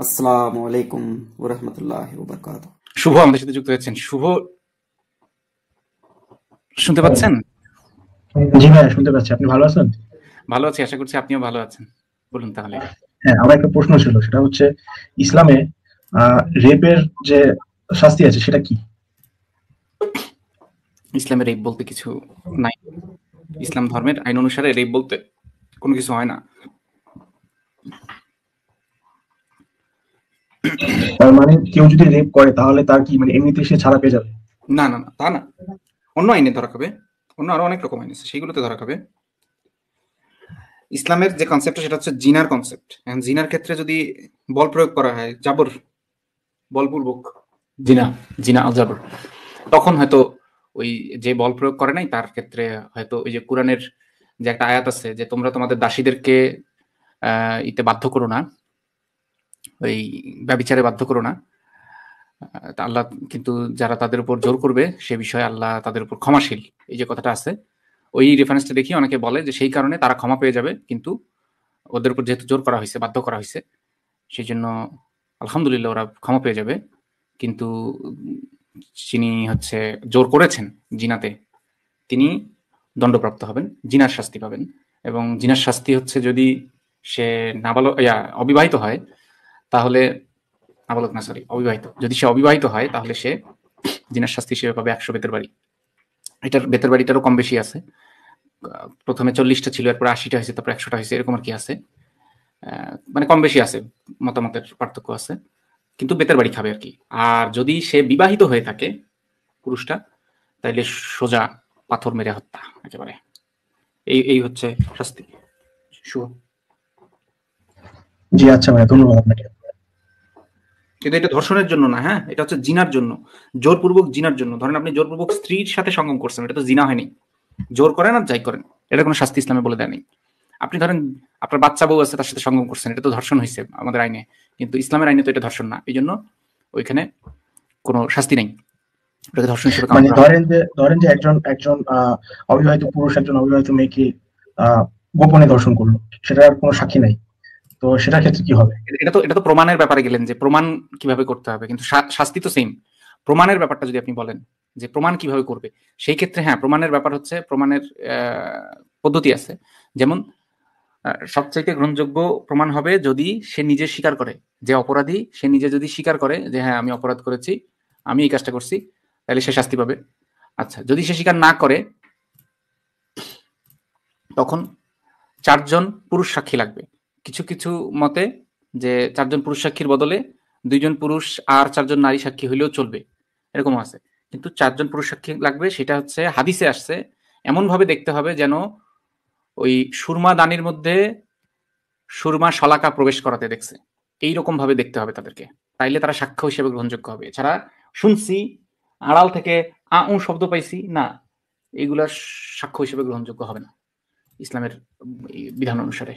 আলাইকুম শুভ আমাদের সাথে যুক্ত হয়েছেন শুভ শুনতে পাচ্ছেন জি ভাই শুনতে পাচ্ছি আপনি ভালো আছেন ভালো আছি আশা করছি আপনিও ভালো আছেন বলুন তাহলে হ্যাঁ আমার একটা প্রশ্ন ছিল সেটা হচ্ছে ইসলামে রেপের যে শাস্তি আছে সেটা কি ইসলামের রেপ বলতে কিছু নাই ইসলাম ধর্মের আইন অনুসারে রেপ বলতে কোনো কিছু হয় না তার মানে কেউ যদি রেপ করে তাহলে তার কি মানে এমনিতে সে ছাড়া পেয়ে যাবে না না না তা না অন্য আইনে ধরা খাবে অন্য আরো অনেক রকম আইন আছে সেগুলোতে ধরা খাবে ইসলামের যে কনসেপ্ট সেটা হচ্ছে জিনার কনসেপ্ট জিনার ক্ষেত্রে যদি বল প্রয়োগ করা হয় জাবর বলপূর্বক জিনা জিনা জাবর তখন হয়তো ওই যে বল প্রয়োগ করে নাই তার ক্ষেত্রে হয়তো ওই যে কোরআনের যে একটা আয়াত আছে যে তোমরা তোমাদের দাসীদেরকে আহ ইতে বাধ্য করো না ওই ব্যবিচারে বাধ্য করো না আল্লাহ কিন্তু যারা তাদের উপর জোর করবে সে বিষয়ে আল্লাহ তাদের উপর ক্ষমাশীল এই যে কথাটা আছে ওই রেফারেন্সটা দেখি অনেকে বলে যে সেই কারণে তারা ক্ষমা পেয়ে যাবে কিন্তু ওদের উপর যেহেতু জোর করা হয়েছে বাধ্য করা হয়েছে সেই জন্য আলহামদুলিল্লাহ ওরা ক্ষমা পেয়ে যাবে কিন্তু যিনি হচ্ছে জোর করেছেন জিনাতে তিনি দণ্ডপ্রাপ্ত হবেন জিনার শাস্তি পাবেন এবং জিনার শাস্তি হচ্ছে যদি সে নাবালক ইয়া অবিবাহিত হয় তাহলে নাবালক না সরি অবিবাহিত যদি সে অবিবাহিত হয় তাহলে সে জিনার শাস্তি হিসেবে পাবে একশো বেতের বাড়ি এটার বেতের বাড়িটারও কম বেশি আছে প্রথমে চল্লিশটা ছিল এরপর আশিটা হয়েছে তারপর একশোটা হয়েছে এরকম আর কি আছে মানে কম বেশি আছে মতামতের পার্থক্য আছে কিন্তু বেতের বাড়ি খাবে আর কি আর যদি সে বিবাহিত হয়ে থাকে পুরুষটা তাইলে সোজা পাথর মেরে হত্যা একেবারে এই এই হচ্ছে শাস্তি শুভ জি আচ্ছা ভাই ধন্যবাদ আপনাকে কিন্তু এটা ধর্ষণের জন্য না হ্যাঁ এটা হচ্ছে জিনার জন্য জোরপূর্বক জিনার জন্য ধরেন আপনি জোরপূর্বক স্ত্রীর সাথে সঙ্গম করছেন এটা তো জিনা হয়নি জোর করেন আর যাই করেন এটা কোনো শাস্তি ইসলামে বলে দেয়নি আপনি ধরেন আপনার বাচ্চা বউ আছে তার সাথে সঙ্গম করছেন এটা তো ধর্ষণ হয়েছে আমাদের আইনে কিন্তু ইসলামের আইনে তো এটা ধর্ষণ না এই জন্য ওইখানে কোনো শাস্তি নেই ওটাকে ধর্ষণ হিসেবে মানে ধরেন যে ধরেন যে একজন একজন অবিবাহিত পুরুষ একজন অবিবাহিত মেয়েকে গোপনে ধর্ষণ করলো সেটার কোনো সাক্ষী নাই তো সেটা ক্ষেত্রে কি হবে এটা তো এটা তো প্রমাণের ব্যাপারে গেলেন যে প্রমাণ কিভাবে করতে হবে কিন্তু শাস্তি তো সেম প্রমাণের ব্যাপারটা যদি আপনি বলেন যে প্রমাণ কিভাবে করবে সেই ক্ষেত্রে হ্যাঁ প্রমাণের ব্যাপার হচ্ছে প্রমাণের পদ্ধতি আছে যেমন সবচাইতে গ্রহণযোগ্য প্রমাণ হবে যদি সে নিজে স্বীকার করে যে অপরাধী সে নিজে যদি স্বীকার করে যে হ্যাঁ আমি অপরাধ করেছি আমি এই কাজটা করছি তাহলে সে শাস্তি পাবে আচ্ছা যদি সে স্বীকার না করে তখন চারজন পুরুষ সাক্ষী লাগবে কিছু কিছু মতে যে চারজন পুরুষ সাক্ষীর বদলে দুইজন পুরুষ আর চারজন নারী সাক্ষী হলেও চলবে এরকম আছে কিন্তু চারজন পুরুষ সাক্ষী লাগবে সেটা হচ্ছে হাদিসে আসছে এমন ভাবে দেখতে হবে যেন ওই সুরমা দানির মধ্যে সুরমা শলাকা প্রবেশ করাতে দেখছে এই রকম ভাবে দেখতে হবে তাদেরকে তাইলে তারা সাক্ষ্য হিসেবে গ্রহণযোগ্য হবে এছাড়া শুনছি আড়াল থেকে আ উ শব্দ পাইছি না এগুলা সাক্ষ্য হিসেবে গ্রহণযোগ্য হবে না ইসলামের বিধান অনুসারে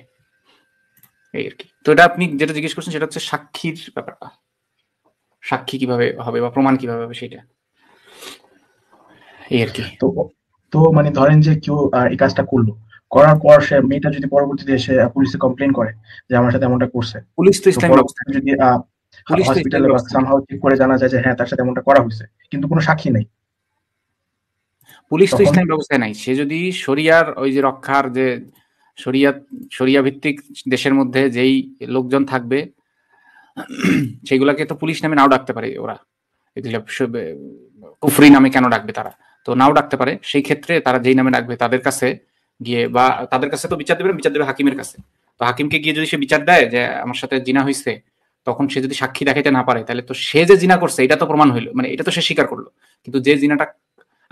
এই আর কি তো এটা আপনি যেটা জিজ্ঞেস করছেন সেটা হচ্ছে সাক্ষীর ব্যাপারটা সাক্ষী কিভাবে হবে বা প্রমাণ কিভাবে হবে সেটা এই আর কি তো তো মানে ধরেন যে কেউ এই কাজটা করলো করার পর সে মেয়েটা যদি পরবর্তীতে এসে পুলিশে কমপ্লেন করে যে আমার সাথে এমনটা করছে পুলিশ তো ইসলাম যদি হসপিটালে বা সামহাউ চেক করে জানা যায় যে হ্যাঁ তার সাথে এমনটা করা হয়েছে কিন্তু কোনো সাক্ষী নেই পুলিশ তো ইসলাম ব্যবস্থায় নাই সে যদি শরিয়ার ওই যে রক্ষার যে সরিয়া সরিয়া ভিত্তিক দেশের মধ্যে যেই লোকজন থাকবে সেগুলাকে তো পুলিশ নামে নাও ডাকতে পারে ওরা কুফরি নামে কেন ডাকবে তারা তো নাও ডাকতে পারে সেই ক্ষেত্রে তারা যেই নামে ডাকবে তাদের কাছে গিয়ে বা তাদের কাছে তো বিচার দেবে বিচার দেবে হাকিমের কাছে তো হাকিমকে গিয়ে যদি সে বিচার দেয় যে আমার সাথে জিনা হয়েছে তখন সে যদি সাক্ষী দেখাইতে না পারে তাহলে তো সে যে জিনা করছে এটা তো প্রমাণ হইলো মানে এটা তো সে স্বীকার করলো কিন্তু যে জিনাটা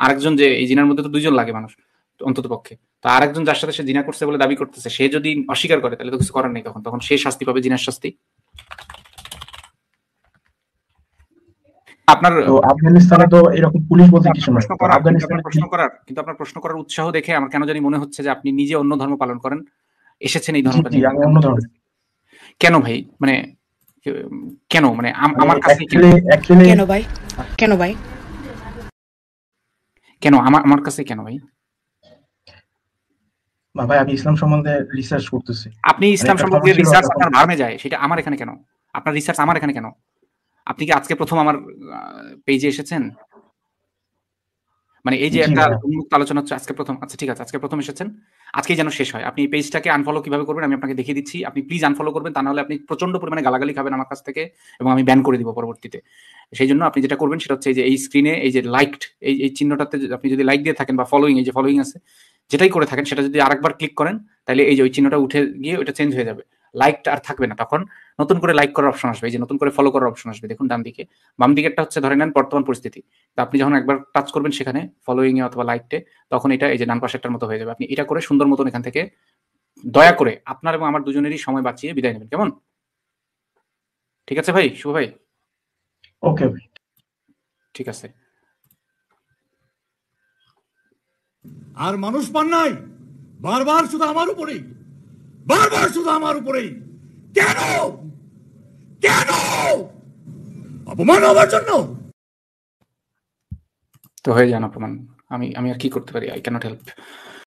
আরেকজন যে এই জিনার মধ্যে তো দুইজন লাগে মানুষ অন্তত পক্ষে তো আরেকজন যার সাথে সে জিনা করছে বলে দাবি করতেছে সে যদি অস্বীকার করে তাহলে তো কিছু করার নেই তখন তখন সে শাস্তি পাবে জিনার শাস্তি আপনার আফগানিস্তানে তো এরকম পুলিশ বলতে প্রশ্ন করার কিন্তু আপনার প্রশ্ন করার উৎসাহ দেখে আমার কেন জানি মনে হচ্ছে যে আপনি নিজে অন্য ধর্ম পালন করেন এসেছেন এই ধর্মটা ধর্ম কেন ভাই মানে কেন মানে, মানে আমার কাছে কেন ভাই কেন ভাই কেন আমার আমার কাছে কেন ভাই বা ভাই আমি ইসলাম সম্বন্ধে রিসার্চ করতেছি আপনি মানে ইসলাম সম্বন্ধে রিসার্চ আপনার যায় সেটা আমার এখানে কেন আপনার রিসার্চ আমার এখানে কেন আপনি কি আজকে প্রথম আমার পেজে এসেছেন মানে এই যে একটা উন্মুক্ত আলোচনা হচ্ছে আজকে প্রথম আচ্ছা ঠিক আছে আজকে প্রথম এসেছেন আজকেই যেন শেষ হয় আপনি এই পেজটাকে আনফলো কিভাবে করবেন আমি আপনাকে দেখিয়ে দিচ্ছি আপনি প্লিজ আনফলো করবেন তা নাহলে আপনি প্রচন্ড পরিমাণে গালাগালি খাবেন আমার কাছ থেকে এবং আমি ব্যান করে দিব পরবর্তীতে সেই জন্য আপনি যেটা করবেন সেটা হচ্ছে এই যে এই স্ক্রিনে এই যে লাইকড এই এই চিহ্নটাতে আপনি যদি লাইক দিয়ে থাকেন বা ফলোইং এই যে ফলোইং আছে যেটাই করে থাকেন সেটা যদি আরেকবার ক্লিক করেন তাহলে এই যে ওই চিহ্নটা উঠে গিয়ে ওটা চেঞ্জ হয়ে যাবে লাইকটা আর থাকবে না তখন নতুন করে লাইক করার অপশন আসবে এই যে নতুন করে ফলো করার অপশন আসবে দেখুন ডান দিকে বাম দিকেরটা হচ্ছে ধরে নেন বর্তমান পরিস্থিতি তো আপনি যখন একবার টাচ করবেন সেখানে ফলোয়িং এ অথবা লাইকটে তখন এটা এই যে ডান একটার মতো হয়ে যাবে আপনি এটা করে সুন্দর মতন এখান থেকে দয়া করে আপনার এবং আমার দুজনেরই সময় বাঁচিয়ে বিদায় নেবেন কেমন ঠিক আছে ভাই শুভ ভাই ওকে ভাই ঠিক আছে আর মানুষ পান নাই বারবার শুধু আমার উপরেই বারবার শুধু আমার উপরেই কেন কেন অপমান হওয়ার জন্য তো হয়ে যান অপমান আমি আমি আর কি করতে পারি আই ক্যানট হেল্প